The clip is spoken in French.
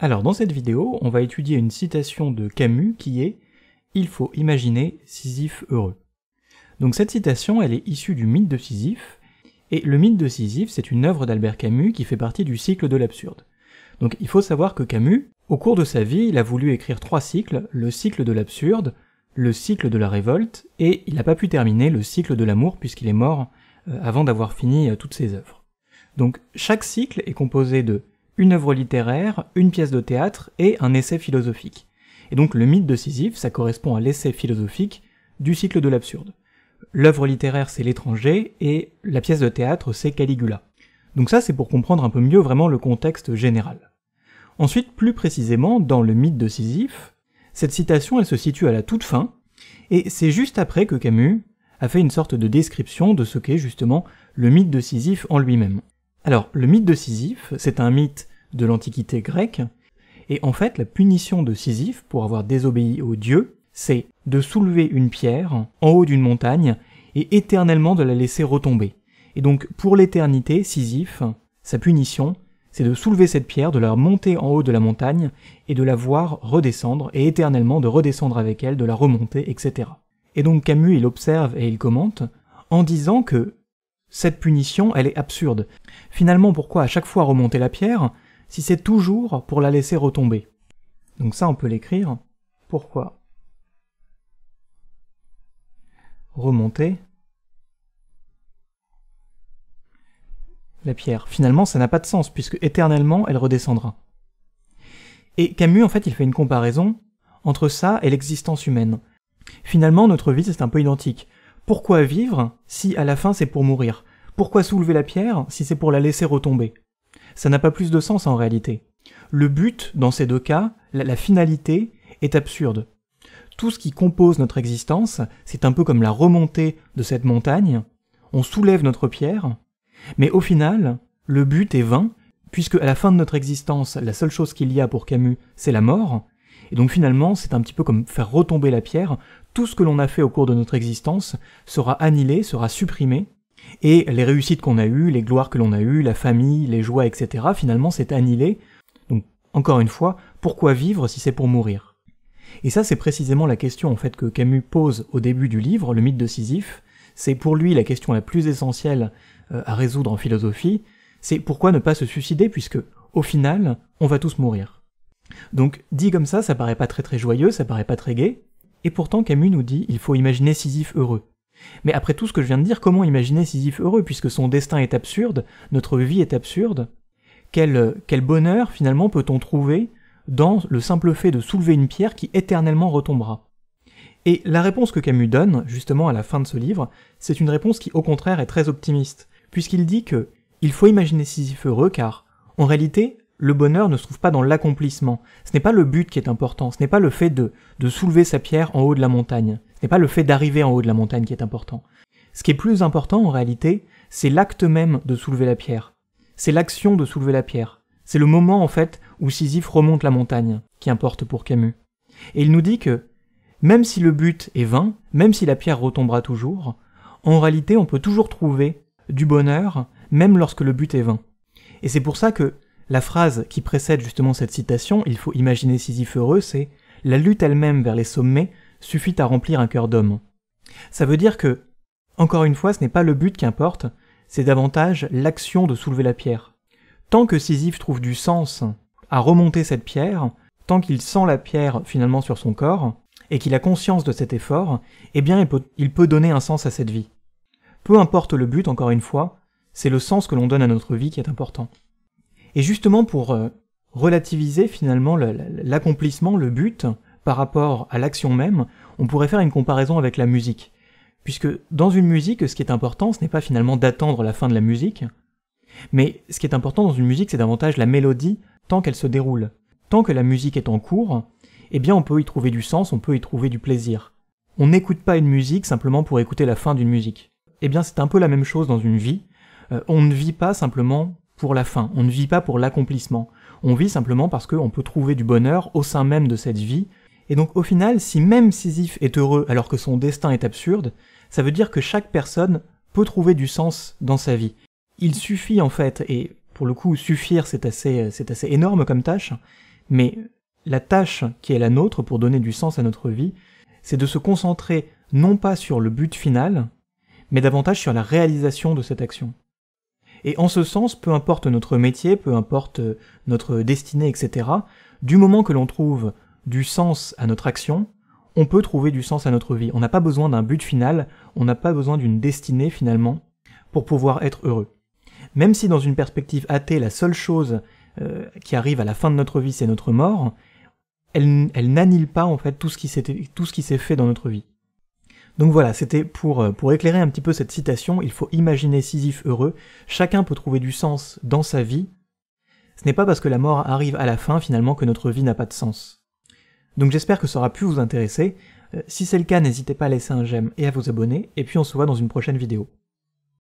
Alors dans cette vidéo, on va étudier une citation de Camus qui est « Il faut imaginer Sisyphe heureux ». Donc cette citation, elle est issue du mythe de Sisyphe, et le mythe de Sisyphe, c'est une œuvre d'Albert Camus qui fait partie du cycle de l'absurde. Donc il faut savoir que Camus, au cours de sa vie, il a voulu écrire trois cycles, le cycle de l'absurde, le cycle de la révolte, et il n'a pas pu terminer le cycle de l'amour puisqu'il est mort euh, avant d'avoir fini euh, toutes ses œuvres. Donc chaque cycle est composé de une œuvre littéraire, une pièce de théâtre et un essai philosophique. Et donc le mythe de Sisyphe, ça correspond à l'essai philosophique du cycle de l'absurde. L'œuvre littéraire, c'est l'étranger, et la pièce de théâtre, c'est Caligula. Donc ça, c'est pour comprendre un peu mieux vraiment le contexte général. Ensuite, plus précisément, dans le mythe de Sisyphe, cette citation, elle se situe à la toute fin, et c'est juste après que Camus a fait une sorte de description de ce qu'est justement le mythe de Sisyphe en lui-même. Alors, le mythe de Sisyphe, c'est un mythe de l'Antiquité grecque. Et en fait, la punition de Sisyphe pour avoir désobéi aux dieux, c'est de soulever une pierre en haut d'une montagne et éternellement de la laisser retomber. Et donc, pour l'éternité, Sisyphe, sa punition, c'est de soulever cette pierre, de la monter en haut de la montagne et de la voir redescendre et éternellement de redescendre avec elle, de la remonter, etc. Et donc Camus, il observe et il commente en disant que cette punition, elle est absurde. Finalement, pourquoi à chaque fois remonter la pierre si c'est toujours pour la laisser retomber. Donc ça, on peut l'écrire. Pourquoi Remonter. La pierre. Finalement, ça n'a pas de sens, puisque éternellement, elle redescendra. Et Camus, en fait, il fait une comparaison entre ça et l'existence humaine. Finalement, notre vie, c'est un peu identique. Pourquoi vivre si à la fin c'est pour mourir Pourquoi soulever la pierre si c'est pour la laisser retomber ça n'a pas plus de sens en réalité. Le but, dans ces deux cas, la, finalité, est absurde. Tout ce qui compose notre existence, c'est un peu comme la remontée de cette montagne, on soulève notre pierre, mais au final, le but est vain, puisque à la fin de notre existence, la seule chose qu'il y a pour Camus, c'est la mort, et donc finalement, c'est un petit peu comme faire retomber la pierre, tout ce que l'on a fait au cours de notre existence sera annihilé, sera supprimé, et les réussites qu'on a eues, les gloires que l'on a eues, la famille, les joies, etc., finalement, c'est annihilé. Donc, encore une fois, pourquoi vivre si c'est pour mourir Et ça, c'est précisément la question, en fait, que Camus pose au début du livre, le mythe de Sisyphe. C'est pour lui la question la plus essentielle euh, à résoudre en philosophie. C'est pourquoi ne pas se suicider, puisque, au final, on va tous mourir. Donc, dit comme ça, ça paraît pas très très joyeux, ça paraît pas très gai, et pourtant Camus nous dit il faut imaginer Sisyphe heureux. Mais après tout ce que je viens de dire, comment imaginer Sisyphe heureux puisque son destin est absurde, notre vie est absurde Quel, quel bonheur finalement peut-on trouver dans le simple fait de soulever une pierre qui éternellement retombera Et la réponse que Camus donne, justement à la fin de ce livre, c'est une réponse qui au contraire est très optimiste, puisqu'il dit que il faut imaginer Sisyphe heureux car, en réalité, le bonheur ne se trouve pas dans l'accomplissement. Ce n'est pas le but qui est important, ce n'est pas le fait de soulever sa pierre en haut de la montagne. Ce n'est pas le fait d'arriver en haut de la montagne qui est important. Ce qui est plus important en réalité, c'est l'acte même de soulever la pierre. C'est l'action de soulever la pierre. C'est le moment en fait où Sisyphe remonte la montagne qui importe pour Camus. Et il nous dit que même si le but est vain, même si la pierre retombera toujours, en réalité on peut toujours trouver du bonheur même lorsque le but est vain. Et c'est pour ça que la phrase qui précède justement cette citation, il faut imaginer Sisyphe heureux, c'est la lutte elle-même vers les sommets suffit à remplir un cœur d'homme. Ça veut dire que, encore une fois, ce n'est pas le but qui importe, c'est davantage l'action de soulever la pierre. Tant que Sisyphe trouve du sens à remonter cette pierre, tant qu'il sent la pierre finalement sur son corps, et qu'il a conscience de cet effort, eh bien il peut, il peut donner un sens à cette vie. Peu importe le but, encore une fois, c'est le sens que l'on donne à notre vie qui est important. Et justement pour euh, relativiser finalement l'accomplissement, le but, par rapport à l'action même, on pourrait faire une comparaison avec la musique. Puisque dans une musique, ce qui est important, ce n'est pas finalement d'attendre la fin de la musique, mais ce qui est important dans une musique, c'est davantage la mélodie tant qu'elle se déroule. Tant que la musique est en cours, eh bien on peut y trouver du sens, on peut y trouver du plaisir. On n'écoute pas une musique simplement pour écouter la fin d'une musique. Eh bien c'est un peu la même chose dans une vie. Euh, on ne vit pas simplement pour la fin, on ne vit pas pour l'accomplissement. On vit simplement parce qu'on peut trouver du bonheur au sein même de cette vie, et donc au final, si même Sisyphe est heureux alors que son destin est absurde, ça veut dire que chaque personne peut trouver du sens dans sa vie. Il suffit en fait, et pour le coup suffire c'est assez, euh, c'est assez énorme comme tâche, mais la tâche qui est la nôtre pour donner du sens à notre vie, c'est de se concentrer non pas sur le but final, mais davantage sur la réalisation de cette action. Et en ce sens, peu importe notre métier, peu importe euh, notre destinée, etc., du moment que l'on trouve du sens à notre action, on peut trouver du sens à notre vie. On n'a pas besoin d'un but final, on n'a pas besoin d'une destinée finalement pour pouvoir être heureux. Même si dans une perspective athée, la seule chose euh, qui arrive à la fin de notre vie, c'est notre mort, elle, elle n'annule pas en fait tout ce qui s'est fait dans notre vie. Donc voilà, c'était pour, euh, pour éclairer un petit peu cette citation, il faut imaginer Sisyphe heureux, chacun peut trouver du sens dans sa vie, ce n'est pas parce que la mort arrive à la fin finalement que notre vie n'a pas de sens. Donc j'espère que ça aura pu vous intéresser. Euh, si c'est le cas, n'hésitez pas à laisser un j'aime et à vous abonner, et puis on se voit dans une prochaine vidéo.